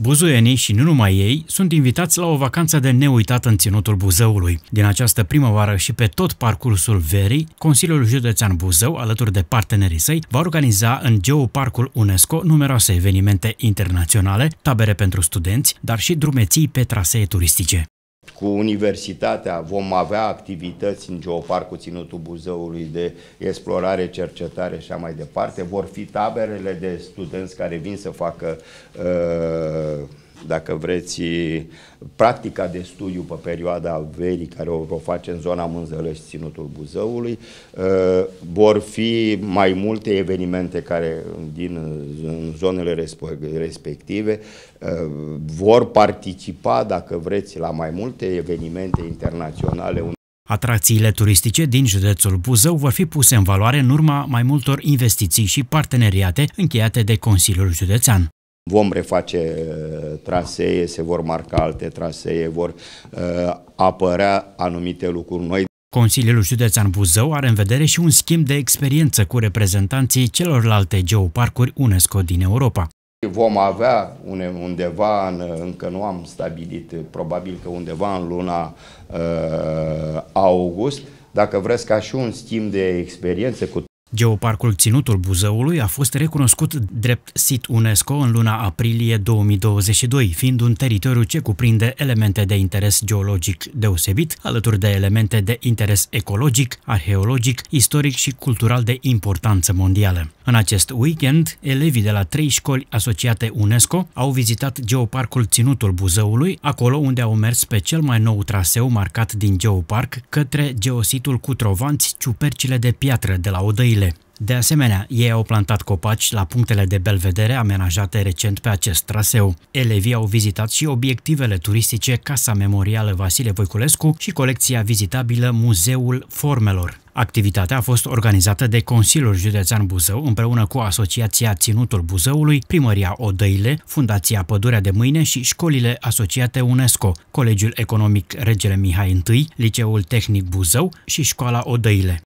Buzoienii și nu numai ei sunt invitați la o vacanță de neuitat în Ținutul Buzăului. Din această primăvară și pe tot parcursul verii, Consiliul Județean Buzău, alături de partenerii săi, va organiza în Geoparcul UNESCO numeroase evenimente internaționale, tabere pentru studenți, dar și drumeții pe trasee turistice. Cu universitatea vom avea activități în Geoparcul Ținutul Buzăului de explorare, cercetare și așa mai departe. Vor fi taberele de studenți care vin să facă uh, dacă vreți, practica de studiu pe perioada verii care o, face în zona Mânzălăși, Ținutul Buzăului. Uh, vor fi mai multe evenimente care din în zonele respective uh, vor participa, dacă vreți, la mai multe evenimente internaționale. Atracțiile turistice din județul Buzău vor fi puse în valoare în urma mai multor investiții și parteneriate încheiate de Consiliul Județean. Vom reface uh, trasee, se vor marca alte trasee, vor uh, apărea anumite lucruri noi. Consiliul Județean Buzău are în vedere și un schimb de experiență cu reprezentanții celorlalte geoparcuri UNESCO din Europa. Vom avea undeva, în, încă nu am stabilit, probabil că undeva în luna uh, august, dacă vreți ca și un schimb de experiență cu Geoparcul Ținutul Buzăului a fost recunoscut drept sit UNESCO în luna aprilie 2022, fiind un teritoriu ce cuprinde elemente de interes geologic deosebit, alături de elemente de interes ecologic, arheologic, istoric și cultural de importanță mondială. În acest weekend, elevii de la trei școli asociate UNESCO au vizitat Geoparcul Ținutul Buzăului, acolo unde au mers pe cel mai nou traseu marcat din Geoparc către geositul Cutrovanți, ciupercile de piatră de la Odăile de asemenea, ei au plantat copaci la punctele de belvedere amenajate recent pe acest traseu. Elevii au vizitat și obiectivele turistice Casa Memorială Vasile Voiculescu și colecția vizitabilă Muzeul Formelor. Activitatea a fost organizată de Consiliul Județean Buzău împreună cu Asociația Ținutul Buzăului, Primăria Odăile, Fundația Pădurea de Mâine și școlile asociate UNESCO, Colegiul Economic Regele Mihai I, Liceul Tehnic Buzău și Școala Odăile.